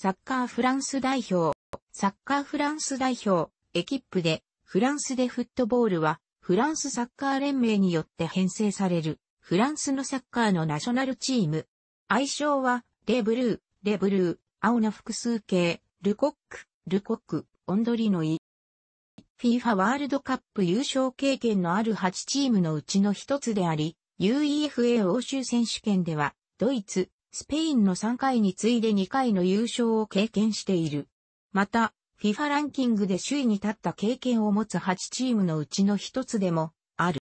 サッカーフランス代表。サッカーフランス代表、エキップで、フランスでフットボールは、フランスサッカー連盟によって編成される、フランスのサッカーのナショナルチーム。愛称は、レブルー、レブルー、青の複数形、ルコック、ルコック、オンドリノイ。FIFA ワールドカップ優勝経験のある8チームのうちの一つであり、UEFA 欧州選手権では、ドイツ、スペインの3回に次いで2回の優勝を経験している。また、FIFA ランキングで首位に立った経験を持つ8チームのうちの一つでもある。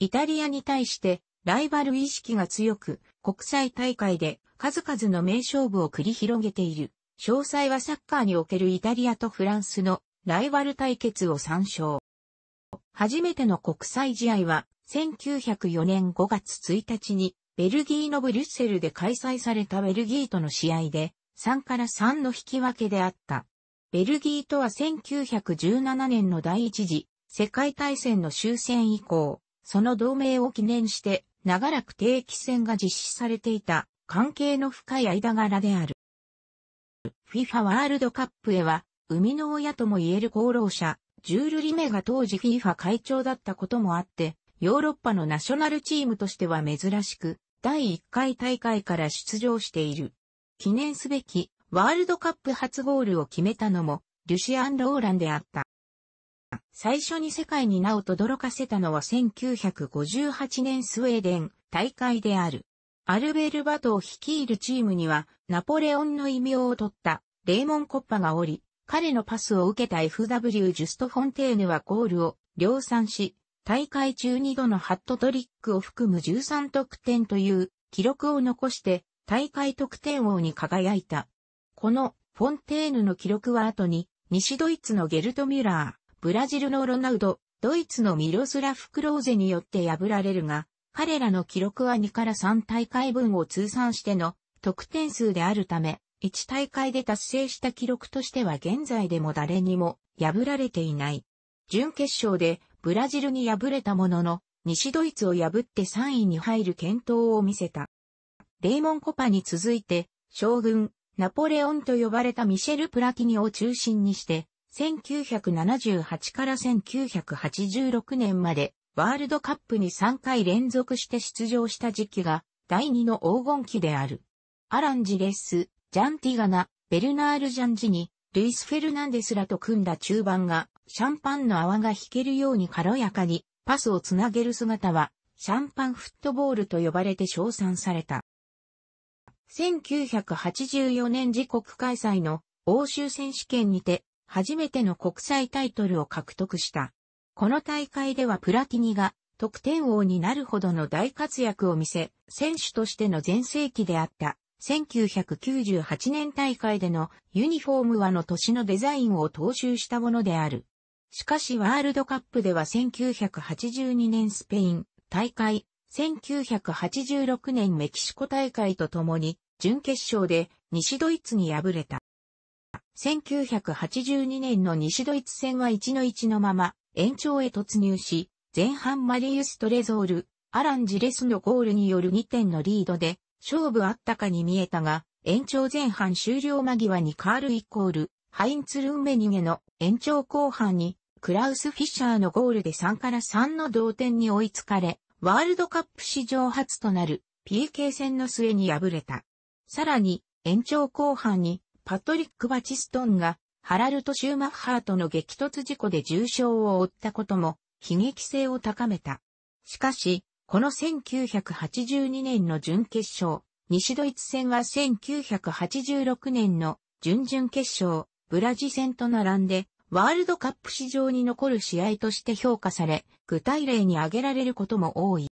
イタリアに対してライバル意識が強く、国際大会で数々の名勝負を繰り広げている。詳細はサッカーにおけるイタリアとフランスのライバル対決を参照。初めての国際試合は1904年5月1日にベルギーのブリュッセルで開催されたベルギーとの試合で3から3の引き分けであった。ベルギーとは1917年の第一次世界大戦の終戦以降、その同盟を記念して長らく定期戦が実施されていた関係の深い間柄である。FIFA ワールドカップへは、生みの親とも言える功労者、ジュール・リメが当時 FIFA 会長だったこともあって、ヨーロッパのナショナルチームとしては珍しく、第1回大会から出場している。記念すべきワールドカップ初ゴールを決めたのもリュシアン・ローランであった。最初に世界に名を轟かせたのは1958年スウェーデン大会である。アルベルバトを率いるチームにはナポレオンの異名を取ったレーモン・コッパがおり、彼のパスを受けた FW ジュスト・フォンテーヌはゴールを量産し、大会中2度のハットトリックを含む13得点という記録を残して大会得点王に輝いた。このフォンテーヌの記録は後に西ドイツのゲルト・ミュラー、ブラジルのロナウド、ドイツのミロスラフ・クローゼによって破られるが、彼らの記録は2から3大会分を通算しての得点数であるため、1大会で達成した記録としては現在でも誰にも破られていない。準決勝でブラジルに敗れたものの、西ドイツを破って3位に入る健闘を見せた。レーモン・コパに続いて、将軍、ナポレオンと呼ばれたミシェル・プラティニを中心にして、1978から1986年まで、ワールドカップに3回連続して出場した時期が、第2の黄金期である。アラン・ジレス、ジャン・ティガナ、ベルナール・ジャンジに、ルイス・フェルナンデスらと組んだ中盤が、シャンパンの泡が引けるように軽やかにパスをつなげる姿は、シャンパンフットボールと呼ばれて称賛された。1984年時刻開催の欧州選手権にて、初めての国際タイトルを獲得した。この大会ではプラティニが得点王になるほどの大活躍を見せ、選手としての全盛期であった。1998年大会でのユニフォームはの年のデザインを踏襲したものである。しかしワールドカップでは1982年スペイン大会、1986年メキシコ大会とともに、準決勝で西ドイツに敗れた。1982年の西ドイツ戦は1の1のまま延長へ突入し、前半マリウス・トレゾール、アラン・ジレスのゴールによる2点のリードで勝負あったかに見えたが、延長前半終了間際にカールイコール、ハインツ・ルンメニゲの延長後半にクラウス・フィッシャーのゴールで3から3の同点に追いつかれ、ワールドカップ史上初となる PK 戦の末に敗れた。さらに、延長後半にパトリック・バチストンがハラルト・シューマッハーとの激突事故で重傷を負ったことも悲劇性を高めた。しかし、この1982年の準決勝、西ドイツ戦は1986年の準々決勝、ブラジ戦と並んでワールドカップ史上に残る試合として評価され、具体例に挙げられることも多い。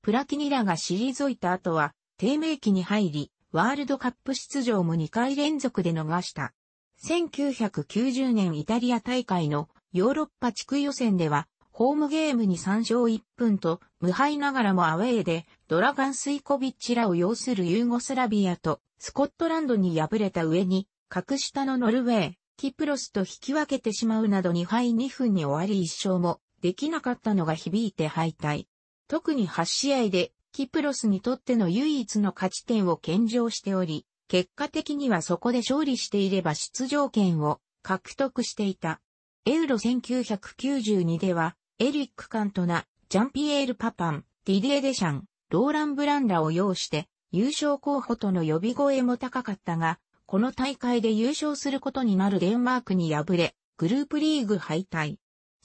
プラキニラが退いた後は、低迷期に入り、ワールドカップ出場も2回連続で逃した。1990年イタリア大会のヨーロッパ地区予選では、ホームゲームに3勝1分と、無敗ながらもアウェーで、ドラガン・スイコビッチらを擁するユーゴスラビアと、スコットランドに敗れた上に、格下のノルウェー、キプロスと引き分けてしまうなど2敗2分に終わり1勝もできなかったのが響いて敗退。特に8試合でキプロスにとっての唯一の勝ち点を献上しており、結果的にはそこで勝利していれば出場権を獲得していた。エウロ1992では、エリック・カントナ、ジャンピエール・パパン、ディディエ・デシャン、ローラン・ブランラを擁して、優勝候補との呼び声も高かったが、この大会で優勝することになるデンマークに敗れ、グループリーグ敗退。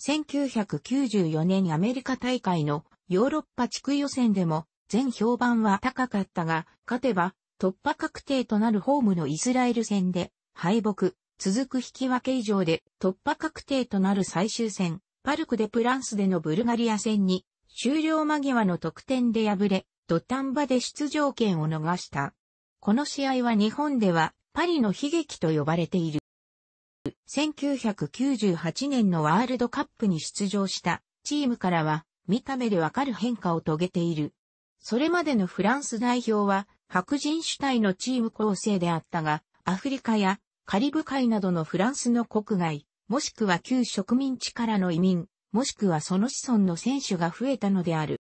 1994年アメリカ大会のヨーロッパ地区予選でも全評判は高かったが、勝てば突破確定となるホームのイスラエル戦で敗北、続く引き分け以上で突破確定となる最終戦、パルクでプランスでのブルガリア戦に終了間際の得点で敗れ、土壇場で出場権を逃した。この試合は日本ではパリの悲劇と呼ばれている。1998年のワールドカップに出場したチームからは見た目でわかる変化を遂げている。それまでのフランス代表は白人主体のチーム構成であったが、アフリカやカリブ海などのフランスの国外、もしくは旧植民地からの移民、もしくはその子孫の選手が増えたのである。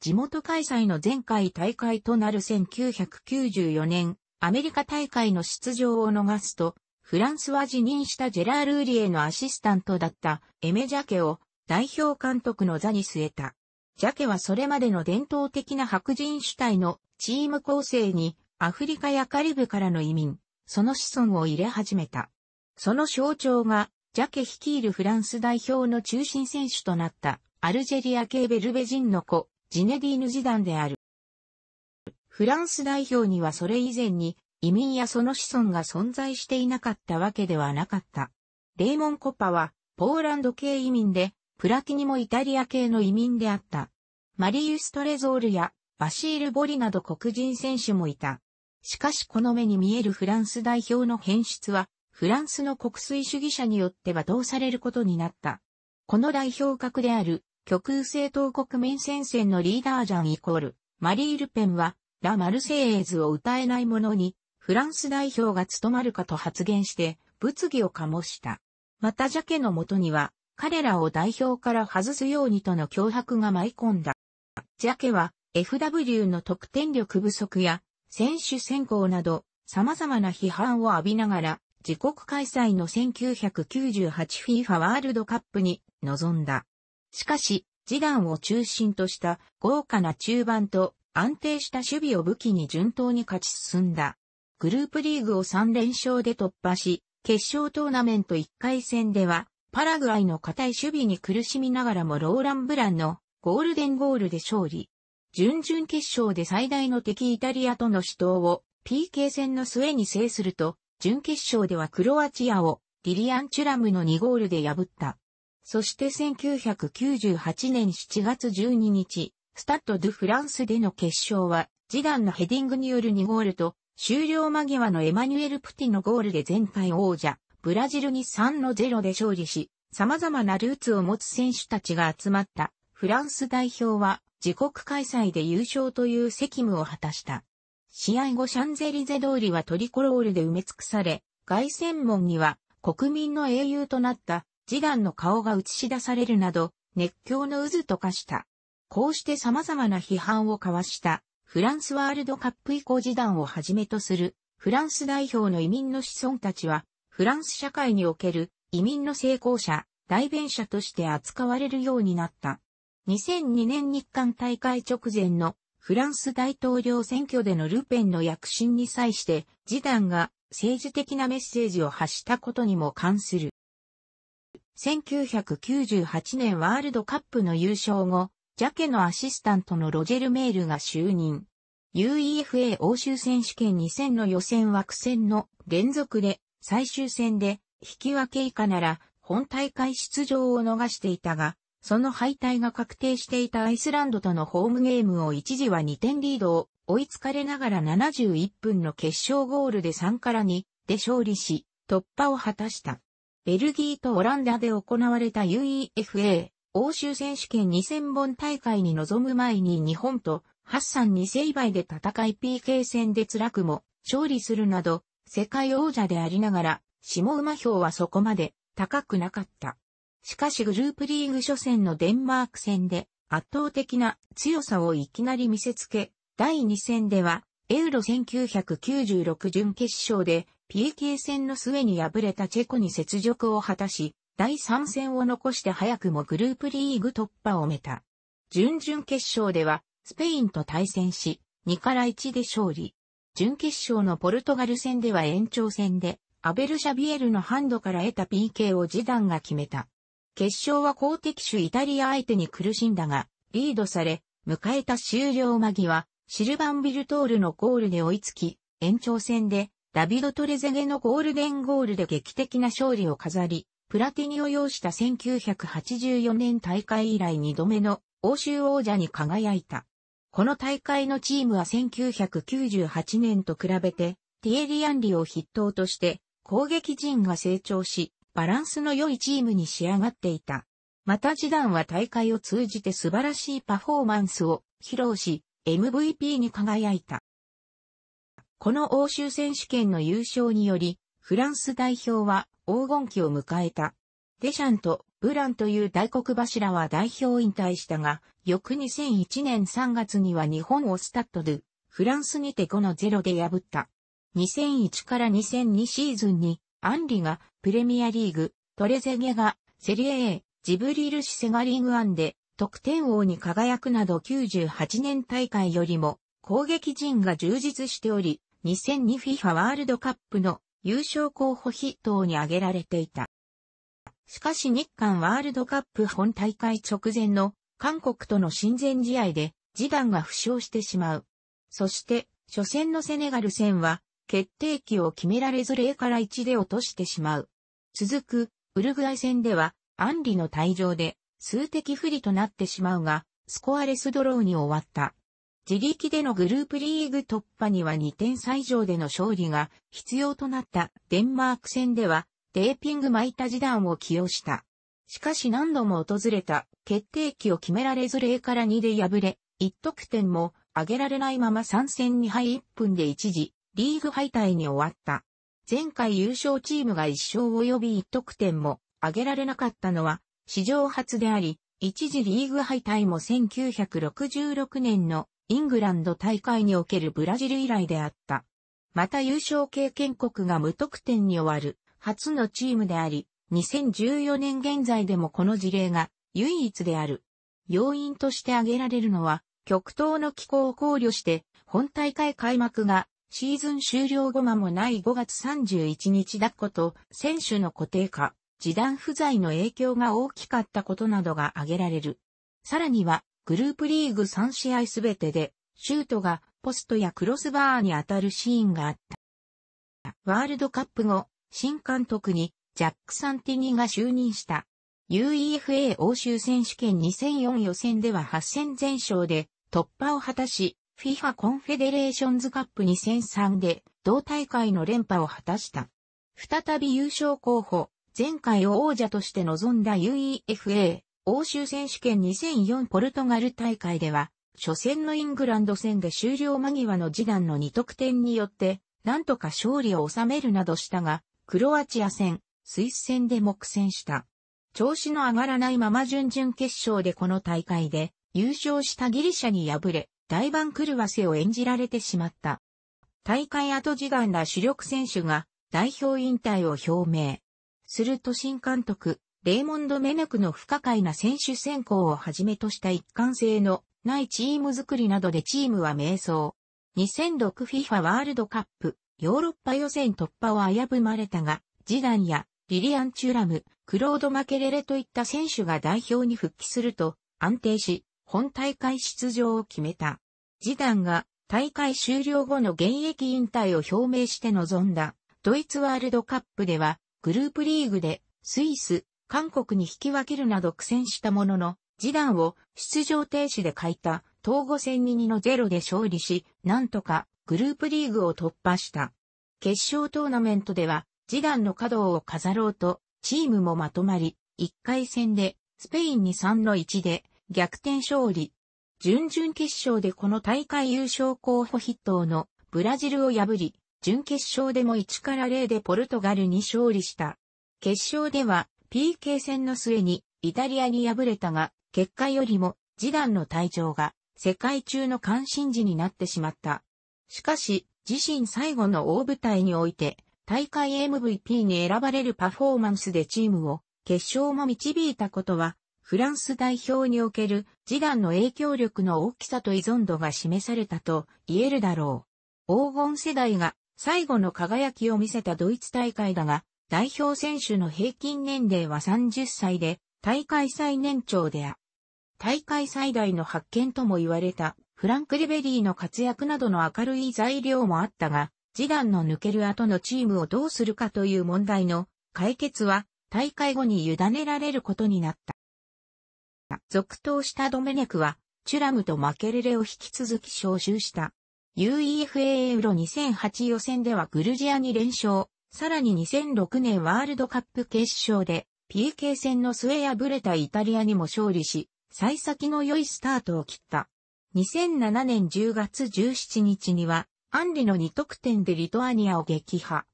地元開催の前回大会となる1994年アメリカ大会の出場を逃すと、フランスは辞任したジェラール・ーリエのアシスタントだったエメ・ジャケを代表監督の座に据えた。ジャケはそれまでの伝統的な白人主体のチーム構成にアフリカやカリブからの移民、その子孫を入れ始めた。その象徴がジャケ率いるフランス代表の中心選手となったアルジェリア系ベルベ人の子、ジネディーヌ・ジダンである。フランス代表にはそれ以前に移民やその子孫が存在していなかったわけではなかった。レーモン・コパはポーランド系移民で、プラティニもイタリア系の移民であった。マリウス・トレゾールやバシール・ボリなど黒人選手もいた。しかしこの目に見えるフランス代表の変質は、フランスの国粋主義者によってはどうされることになった。この代表格である極右政党国民戦線のリーダージャンイコール、マリー・ルペンはラ・マルセイエーズを歌えない者に、フランス代表が務まるかと発言して、物議を醸した。またジャケのもとには、彼らを代表から外すようにとの脅迫が舞い込んだ。ジャケは、FW の得点力不足や、選手選考など、様々な批判を浴びながら、自国開催の 1998FIFA ワールドカップに臨んだ。しかし、ダンを中心とした豪華な中盤と安定した守備を武器に順当に勝ち進んだ。グループリーグを3連勝で突破し、決勝トーナメント1回戦では、パラグアイの固い守備に苦しみながらもローラン・ブランのゴールデンゴールで勝利。準々決勝で最大の敵イタリアとの死闘を PK 戦の末に制すると、準決勝ではクロアチアをリリアン・チュラムの2ゴールで破った。そして1998年7月12日、スタッド・ドゥ・フランスでの決勝は、ジダンのヘディングによる2ゴールと、終了間際のエマニュエル・プティのゴールで前回王者、ブラジルに3の0で勝利し、様々なルーツを持つ選手たちが集まった、フランス代表は、自国開催で優勝という責務を果たした。試合後シャンゼリゼ通りはトリコロールで埋め尽くされ、凱旋門には国民の英雄となったジダンの顔が映し出されるなど熱狂の渦と化した。こうして様々な批判を交わしたフランスワールドカップ以降時談をはじめとするフランス代表の移民の子孫たちはフランス社会における移民の成功者、代弁者として扱われるようになった。2002年日韓大会直前のフランス大統領選挙でのルペンの躍進に際して、示談が政治的なメッセージを発したことにも関する。1998年ワールドカップの優勝後、ジャケのアシスタントのロジェル・メールが就任。UEFA 欧州選手権2戦の予選枠戦の連続で最終戦で引き分け以下なら本大会出場を逃していたが、その敗退が確定していたアイスランドとのホームゲームを一時は2点リードを追いつかれながら71分の決勝ゴールで3から2で勝利し、突破を果たした。ベルギーとオランダで行われた UEFA 欧州選手権2000本大会に臨む前に日本とハッサン2世倍で戦い PK 戦で辛くも勝利するなど世界王者でありながら下馬評はそこまで高くなかった。しかしグループリーグ初戦のデンマーク戦で圧倒的な強さをいきなり見せつけ、第2戦ではエウロ1996準決勝で PK 戦の末に敗れたチェコに雪辱を果たし、第3戦を残して早くもグループリーグ突破をめた。準々決勝では、スペインと対戦し、2から1で勝利。準決勝のポルトガル戦では延長戦で、アベル・シャビエルのハンドから得た PK をジダンが決めた。決勝は公敵手イタリア相手に苦しんだが、リードされ、迎えた終了間際、シルバンビルトールのゴールで追いつき、延長戦で、ダビド・トレゼゲのゴールデンゴールで劇的な勝利を飾り、プラティニを要した1984年大会以来2度目の欧州王者に輝いた。この大会のチームは1998年と比べて、ティエリアンリを筆頭として攻撃陣が成長し、バランスの良いチームに仕上がっていた。また次ダは大会を通じて素晴らしいパフォーマンスを披露し、MVP に輝いた。この欧州選手権の優勝により、フランス代表は黄金期を迎えた。デシャンとブランという大黒柱は代表引退したが、翌2001年3月には日本をスタッドゥ、フランスにて5の0で破った。2001から2002シーズンに、アンリがプレミアリーグ、トレゼゲがセリエ A、ジブリルシセガリーグアンで得点王に輝くなど98年大会よりも攻撃陣が充実しており、2002FIFA ワールドカップの優勝候補筆頭に挙げられていた。しかし日韓ワールドカップ本大会直前の韓国との親善試合で、示談が負傷してしまう。そして、初戦のセネガル戦は、決定機を決められず0から1で落としてしまう。続く、ウルグアイ戦では、アンリの退場で、数的不利となってしまうが、スコアレスドローに終わった。自力でのグループリーグ突破には2点差以上での勝利が必要となったデンマーク戦ではテーピング巻いた時段を起用した。しかし何度も訪れた決定機を決められず0から2で敗れ、1得点も上げられないまま3戦2敗1分で一時、リーグ敗退に終わった。前回優勝チームが1勝及び1得点も上げられなかったのは史上初であり、一時リーグ敗退も1966年のイングランド大会におけるブラジル以来であった。また優勝経験国が無得点に終わる初のチームであり、2014年現在でもこの事例が唯一である。要因として挙げられるのは、極東の気候を考慮して、本大会開幕がシーズン終了後間もない5月31日だこと、選手の固定化、時短不在の影響が大きかったことなどが挙げられる。さらには、グループリーグ3試合すべてで、シュートがポストやクロスバーに当たるシーンがあった。ワールドカップ後、新監督にジャック・サンティニが就任した。UEFA 欧州選手権2004予選では8戦全勝で突破を果たし、FIFA コンフェデレーションズカップ2003で同大会の連覇を果たした。再び優勝候補、前回を王者として臨んだ UEFA 欧州選手権2004ポルトガル大会では、初戦のイングランド戦で終了間際の次男の2得点によって、なんとか勝利を収めるなどしたが、クロアチア戦、スイス戦で目戦した。調子の上がらないまま準々決勝でこの大会で、優勝したギリシャに敗れ、大番狂わせを演じられてしまった。大会後次男ら主力選手が代表引退を表明。すると新監督、レーモンド・メネクの不可解な選手選考をはじめとした一貫性のないチーム作りなどでチームは迷走。2006FIFA ワールドカップヨーロッパ予選突破を危ぶまれたが、ジダンやリリアン・チュラム、クロード・マケレレといった選手が代表に復帰すると安定し、本大会出場を決めた。ジダンが大会終了後の現役引退を表明して臨んだドイツワールドカップではグループリーグでスイス、韓国に引き分けるなど苦戦したものの、示談を出場停止で書いた東後戦に2の0で勝利し、なんとかグループリーグを突破した。決勝トーナメントでは、示談の角を飾ろうと、チームもまとまり、1回戦でスペインに3の1で逆転勝利。準々決勝でこの大会優勝候補筆頭のブラジルを破り、準決勝でも1から0でポルトガルに勝利した。決勝では PK 戦の末にイタリアに敗れたが、結果よりもジダンの退場が世界中の関心事になってしまった。しかし、自身最後の大舞台において、大会 MVP に選ばれるパフォーマンスでチームを決勝も導いたことは、フランス代表におけるジダンの影響力の大きさと依存度が示されたと言えるだろう。黄金世代が最後の輝きを見せたドイツ大会だが、代表選手の平均年齢は30歳で、大会最年長であ。大会最大の発見とも言われた、フランク・リベリーの活躍などの明るい材料もあったが、示談の抜ける後のチームをどうするかという問題の解決は大会後に委ねられることになった。続投したドメネクは、チュラムとマケレレを引き続き招集した。UEFA ウロ2008予選ではグルジアに連勝。さらに2006年ワールドカップ決勝で PK 戦の末敗れたイタリアにも勝利し、幸先の良いスタートを切った。2007年10月17日には、アンリの2得点でリトアニアを撃破。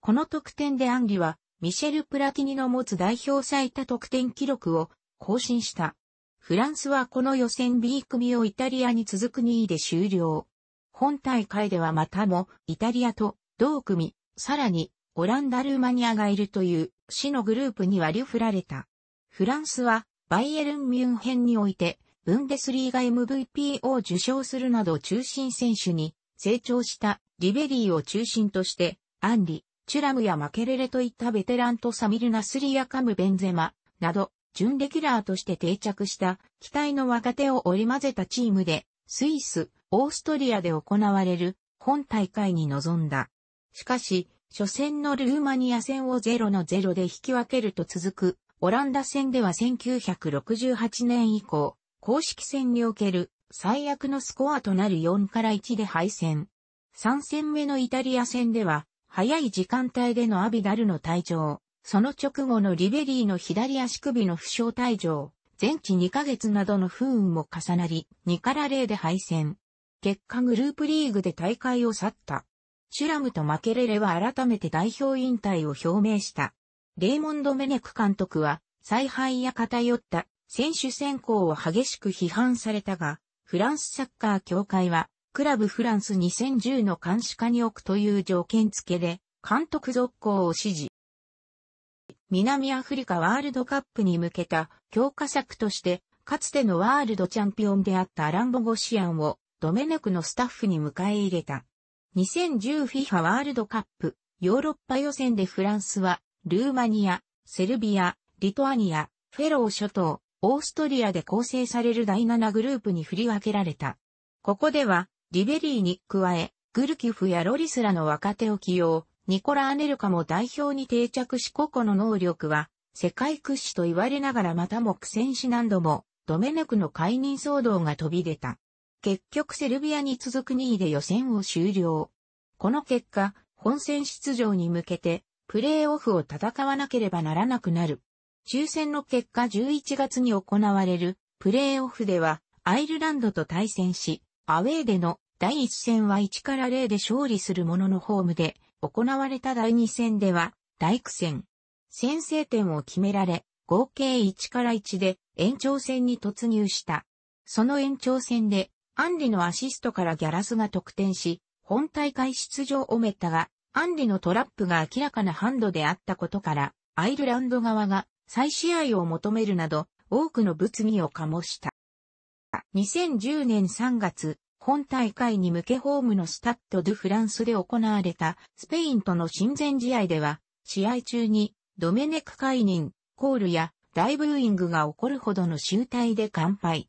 この得点でアンリは、ミシェル・プラティニの持つ代表最多得点記録を更新した。フランスはこの予選 B 組をイタリアに続く2位で終了。本大会ではまたもイタリアと同組、さらにオランダ・ルーマニアがいるという死のグループに割り振られた。フランスはバイエルン・ミュンヘンにおいて、ブンデスリーガ MVP を受賞するなど中心選手に成長したリベリーを中心として、アンリ、チュラムやマケレレといったベテランとサミルナスリアカム・ベンゼマなど、準レギュラーとして定着した期待の若手を織り交ぜたチームで、スイス、オーストリアで行われる本大会に臨んだ。しかし、初戦のルーマニア戦を0の0で引き分けると続く、オランダ戦では1968年以降、公式戦における最悪のスコアとなる4から1で敗戦。3戦目のイタリア戦では、早い時間帯でのアビダルの退場、その直後のリベリーの左足首の負傷退場、全治2ヶ月などの不運も重なり、2から0で敗戦。結果グループリーグで大会を去った。シュラムとマケレレは改めて代表引退を表明した。レイモンド・メネク監督は、采配や偏った選手選考を激しく批判されたが、フランスサッカー協会は、クラブフランス2010の監視下に置くという条件付けで、監督続行を指示。南アフリカワールドカップに向けた強化策として、かつてのワールドチャンピオンであったアランボゴシアンをドメネクのスタッフに迎え入れた。2010FIFA ワールドカップ、ヨーロッパ予選でフランスは、ルーマニア、セルビア、リトアニア、フェロー諸島、オーストリアで構成される第7グループに振り分けられた。ここでは、リベリーに加え、グルキフやロリスらの若手を起用、ニコラ・アネルカも代表に定着し個々の能力は、世界屈指と言われながらまたも苦戦し何度も、ドメネクの解任騒動が飛び出た。結局セルビアに続く2位で予選を終了。この結果、本戦出場に向けて、プレーオフを戦わなければならなくなる。抽選の結果11月に行われるプレーオフではアイルランドと対戦し、アウェーでの第1戦は1から0で勝利するもののホームで行われた第2戦では大苦戦。先制点を決められ、合計1から1で延長戦に突入した。その延長戦でアンリのアシストからギャラスが得点し、本大会出場をめったが、アンリのトラップが明らかなハンドであったことから、アイルランド側が再試合を求めるなど、多くの物議を醸した。2010年3月、本大会に向けホームのスタッド・ドゥ・フランスで行われたスペインとの親善試合では、試合中にドメネク解任、コールや大ブーイングが起こるほどの集体で乾杯。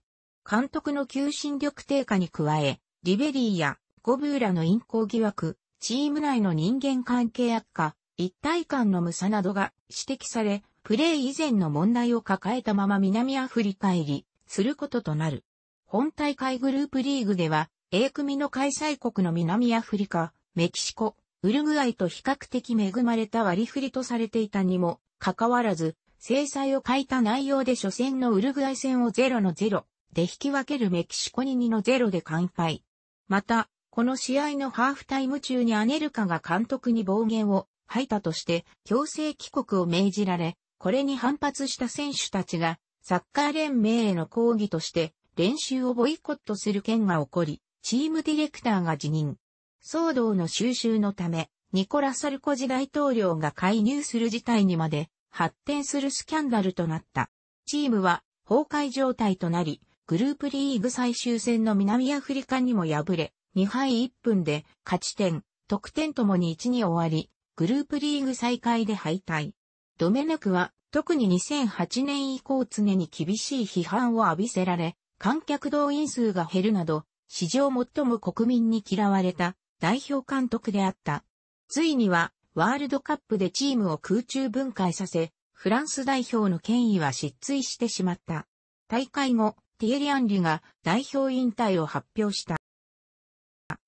監督の求心力低下に加え、リベリーやゴブーラの陰行疑惑、チーム内の人間関係悪化、一体感の無差などが指摘され、プレー以前の問題を抱えたまま南アフリカ入りすることとなる。本大会グループリーグでは、A 組の開催国の南アフリカ、メキシコ、ウルグアイと比較的恵まれた割り振りとされていたにも、かかわらず、制裁を欠いた内容で初戦のウルグアイ戦を0の0で引き分けるメキシコに2の0で完敗。また、この試合のハーフタイム中にアネルカが監督に暴言を吐いたとして強制帰国を命じられ、これに反発した選手たちがサッカー連盟への抗議として練習をボイコットする件が起こり、チームディレクターが辞任。騒動の収集のため、ニコラ・サルコジ大統領が介入する事態にまで発展するスキャンダルとなった。チームは崩壊状態となり、グループリーグ最終戦の南アフリカにも敗れ、2敗1分で勝ち点、得点ともに1に終わり、グループリーグ再開で敗退。ドメネクは特に2008年以降常に厳しい批判を浴びせられ、観客動員数が減るなど、史上最も国民に嫌われた代表監督であった。ついにはワールドカップでチームを空中分解させ、フランス代表の権威は失墜してしまった。大会後、ティエリ・アンリが代表引退を発表した。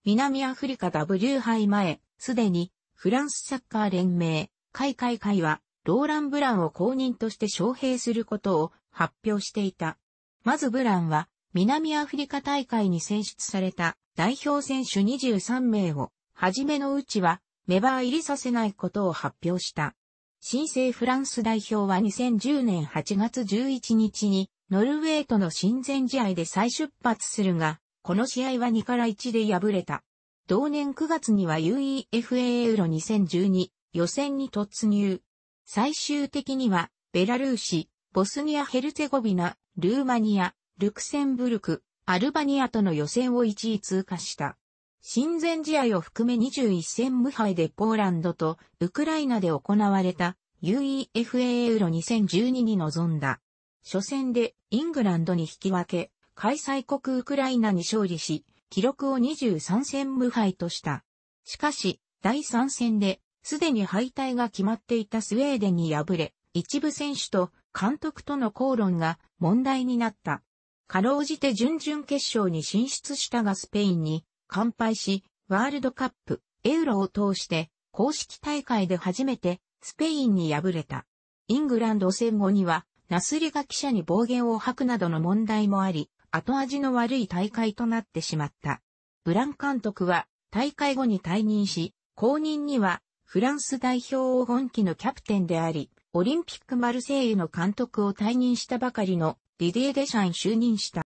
南アフリカ W 杯前、すでにフランスサッカー連盟、開会会はローラン・ブランを公認として招聘することを発表していた。まずブランは南アフリカ大会に選出された代表選手23名を、初めのうちはメバー入りさせないことを発表した。新生フランス代表は2010年8月11日にノルウェーとの親善試合で再出発するが、この試合は2から1で敗れた。同年9月には UEFA ユウロ2012予選に突入。最終的には、ベラルーシ、ボスニア・ヘルツェゴビナ、ルーマニア、ルクセンブルク、アルバニアとの予選を1位通過した。親善試合を含め21戦無敗でポーランドとウクライナで行われた UEFA ユウロ2012に臨んだ。初戦でイングランドに引き分け、開催国ウクライナに勝利し、記録を23戦無敗とした。しかし、第3戦で、すでに敗退が決まっていたスウェーデンに敗れ、一部選手と監督との口論が問題になった。かろうじて準々決勝に進出したがスペインに完敗し、ワールドカップ、エウロを通して公式大会で初めてスペインに敗れた。イングランド戦後にはナスリが記者に暴言を吐くなどの問題もあり、後味の悪い大会となってしまった。ブラン監督は大会後に退任し、後任にはフランス代表を本期のキャプテンであり、オリンピックマルセイユの監督を退任したばかりのリディエ・デシャン就任した。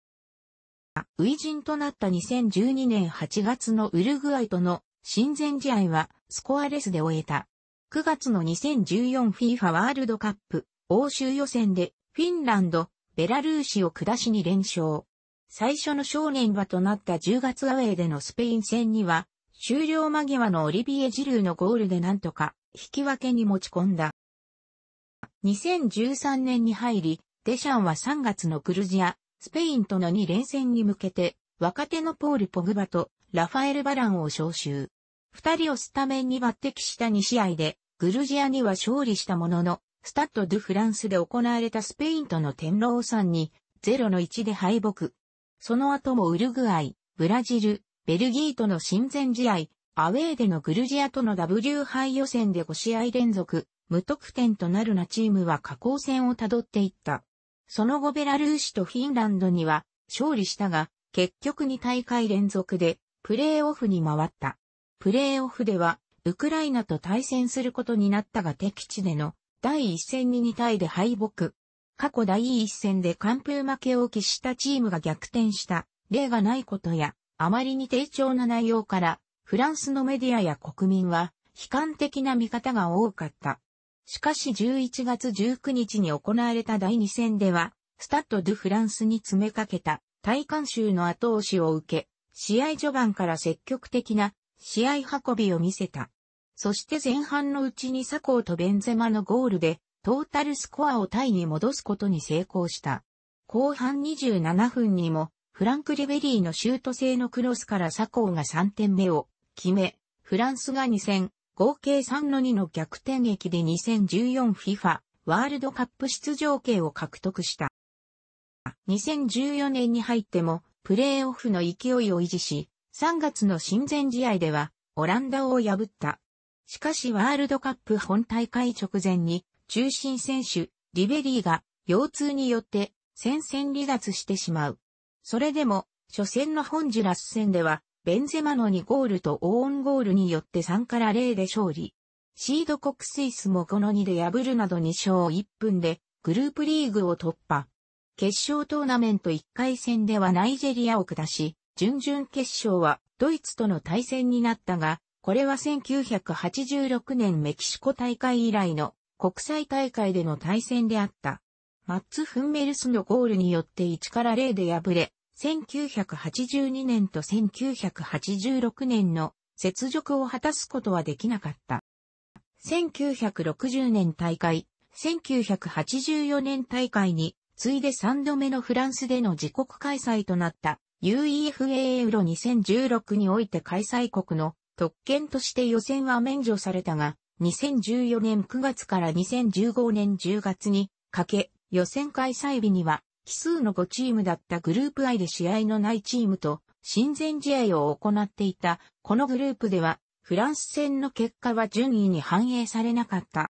初陣となった2012年8月のウルグアイとの親善試合はスコアレスで終えた。9月の 2014FIFA ワールドカップ欧州予選でフィンランド、ベラルーシを下しに連勝。最初の少年場となった10月アウェイでのスペイン戦には、終了間際のオリビエ・ジルーのゴールでなんとか引き分けに持ち込んだ。2013年に入り、デシャンは3月のグルジア、スペインとの2連戦に向けて、若手のポール・ポグバとラファエル・バランを招集。二人をスタメンに抜擢した2試合で、グルジアには勝利したものの、スタッド・ドゥ・フランスで行われたスペインとの天皇山に0の1で敗北。その後もウルグアイ、ブラジル、ベルギーとの親善試合、アウェーでのグルジアとの W 杯予選で5試合連続、無得点となるなチームは下降戦をたどっていった。その後ベラルーシとフィンランドには勝利したが、結局2大会連続でプレーオフに回った。プレーオフではウクライナと対戦することになったが敵地での第一戦に2対で敗北。過去第一戦で完封負けを喫したチームが逆転した例がないことや、あまりに低調な内容から、フランスのメディアや国民は悲観的な見方が多かった。しかし11月19日に行われた第2戦では、スタッド・ドゥ・フランスに詰めかけた大観衆の後押しを受け、試合序盤から積極的な試合運びを見せた。そして前半のうちに佐藤とベンゼマのゴールで、トータルスコアをタイに戻すことに成功した。後半27分にも、フランク・リベリーのシュート性のクロスから佐藤が3点目を決め、フランスが2戦、合計3の2の逆転劇で 2014FIFA ワールドカップ出場権を獲得した。2014年に入ってもプレーオフの勢いを維持し、3月の親善試合ではオランダを破ったしかしワールドカップ本大会直前に中心選手リベリーが腰痛によって戦線離脱してしまう。それでも初戦のホンジュラス戦ではベンゼマの2ゴールとオーンゴールによって3から0で勝利。シード国スイスもこの2で破るなど2勝1分でグループリーグを突破。決勝トーナメント1回戦ではナイジェリアを下し、準々決勝はドイツとの対戦になったが、これは1986年メキシコ大会以来の国際大会での対戦であった。マッツ・フンメルスのゴールによって1から0で敗れ、1982年と1986年の雪辱を果たすことはできなかった。1960年大会、1984年大会に、次いで3度目のフランスでの自国開催となった UEFA ユロ2016において開催国の特権として予選は免除されたが、2014年9月から2015年10月にかけ、予選開催日には、奇数の5チームだったグループ I で試合のないチームと、親善試合を行っていた、このグループでは、フランス戦の結果は順位に反映されなかった。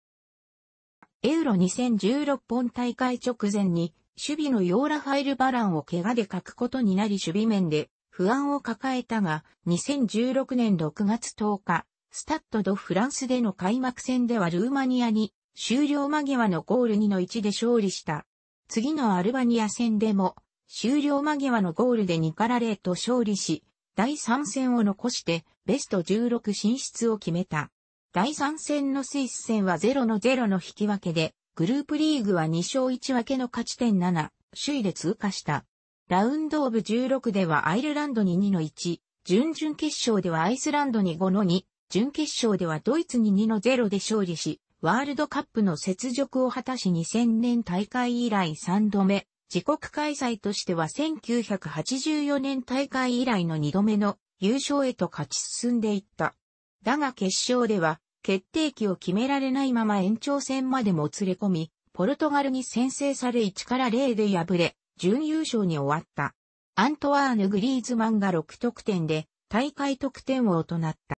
エウロ2016本大会直前に、守備のヨーラファイル・バランを怪我で欠くことになり守備面で不安を抱えたが、2016年6月10日、スタッドドフランスでの開幕戦ではルーマニアに終了間際のゴール2の1で勝利した。次のアルバニア戦でも終了間際のゴールで2から0と勝利し、第3戦を残してベスト16進出を決めた。第3戦のスイス戦は0の0の引き分けで、グループリーグは2勝1分けの勝ち点7、首位で通過した。ラウンドオブ16ではアイルランドに2の1、準々決勝ではアイスランドに5の2、準決勝ではドイツに2の0で勝利し、ワールドカップの雪辱を果たし2000年大会以来3度目、自国開催としては1984年大会以来の2度目の優勝へと勝ち進んでいった。だが決勝では決定機を決められないまま延長戦までもつれ込み、ポルトガルに先制され1から0で敗れ、準優勝に終わった。アントワーヌ・グリーズマンが6得点で大会得点王となった。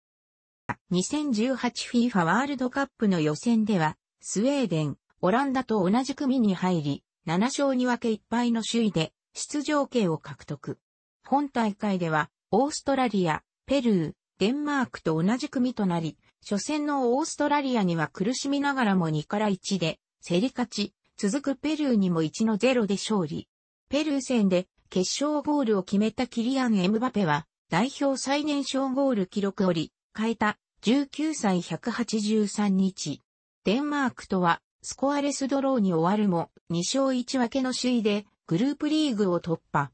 2018FIFA ワールドカップの予選では、スウェーデン、オランダと同じ組に入り、7勝2分け1敗の首位で出場権を獲得。本大会では、オーストラリア、ペルー、デンマークと同じ組となり、初戦のオーストラリアには苦しみながらも2から1で、競り勝ち、続くペルーにも1の0で勝利。ペルー戦で決勝ゴールを決めたキリアン・エムバペは、代表最年少ゴール記録折り、変えた19歳183日。デンマークとは、スコアレスドローに終わるも、2勝1分けの首位で、グループリーグを突破。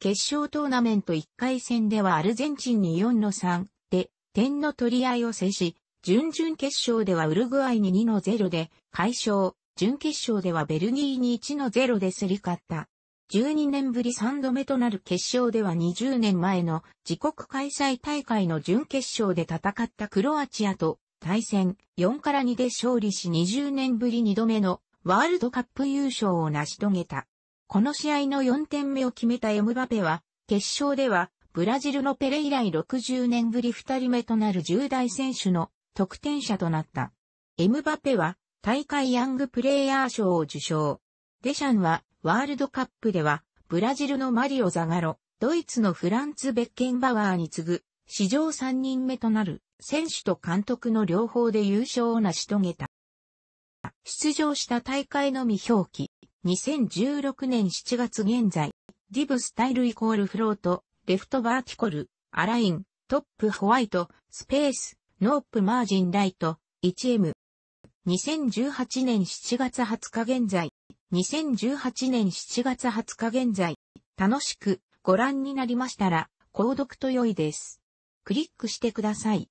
決勝トーナメント1回戦ではアルゼンチンに4の3で、点の取り合いを制し、準々決勝ではウルグアイに2の0で、快勝、準決勝ではベルギーに1の0ですり勝った。12年ぶり3度目となる決勝では20年前の自国開催大会の準決勝で戦ったクロアチアと対戦4から2で勝利し20年ぶり2度目のワールドカップ優勝を成し遂げた。この試合の4点目を決めたエムバペは決勝ではブラジルのペレ以来60年ぶり2人目となる10代選手の得点者となった。エムバペは大会ヤングプレイヤー賞を受賞。デシャンはワールドカップでは、ブラジルのマリオ・ザガロ、ドイツのフランツ・ベッケンバワーに次ぐ、史上3人目となる、選手と監督の両方で優勝を成し遂げた。出場した大会のみ表記、2016年7月現在、ディブスタイルイコールフロート、レフトバーティコル、アライン、トップホワイト、スペース、ノープマージンライト、1M。2018年7月20日現在、2018年7月20日現在、楽しくご覧になりましたら、購読と良いです。クリックしてください。